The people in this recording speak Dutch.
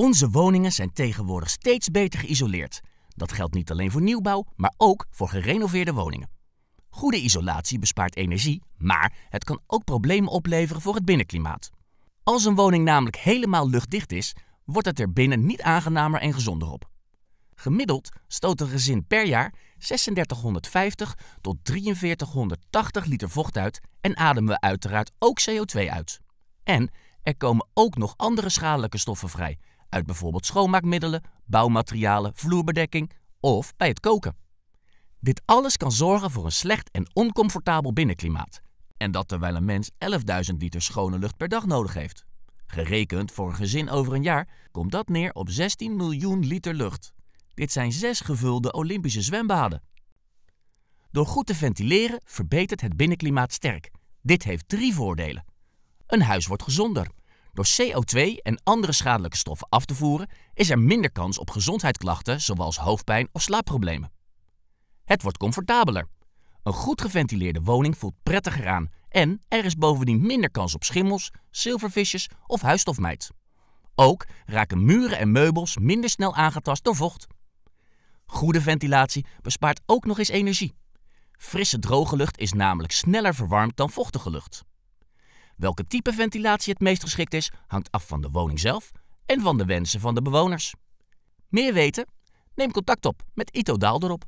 Onze woningen zijn tegenwoordig steeds beter geïsoleerd. Dat geldt niet alleen voor nieuwbouw, maar ook voor gerenoveerde woningen. Goede isolatie bespaart energie, maar het kan ook problemen opleveren voor het binnenklimaat. Als een woning namelijk helemaal luchtdicht is, wordt het er binnen niet aangenamer en gezonder op. Gemiddeld stoot een gezin per jaar 3650 tot 4380 liter vocht uit en ademen we uiteraard ook CO2 uit. En er komen ook nog andere schadelijke stoffen vrij, uit bijvoorbeeld schoonmaakmiddelen, bouwmaterialen, vloerbedekking of bij het koken. Dit alles kan zorgen voor een slecht en oncomfortabel binnenklimaat. En dat terwijl een mens 11.000 liter schone lucht per dag nodig heeft. Gerekend voor een gezin over een jaar komt dat neer op 16 miljoen liter lucht. Dit zijn zes gevulde Olympische zwembaden. Door goed te ventileren verbetert het binnenklimaat sterk. Dit heeft drie voordelen. Een huis wordt gezonder. Door CO2 en andere schadelijke stoffen af te voeren, is er minder kans op gezondheidsklachten zoals hoofdpijn of slaapproblemen. Het wordt comfortabeler. Een goed geventileerde woning voelt prettiger aan en er is bovendien minder kans op schimmels, zilvervisjes of huisstofmijt. Ook raken muren en meubels minder snel aangetast door vocht. Goede ventilatie bespaart ook nog eens energie. Frisse droge lucht is namelijk sneller verwarmd dan vochtige lucht. Welke type ventilatie het meest geschikt is, hangt af van de woning zelf en van de wensen van de bewoners. Meer weten? Neem contact op met Ito Daalderop.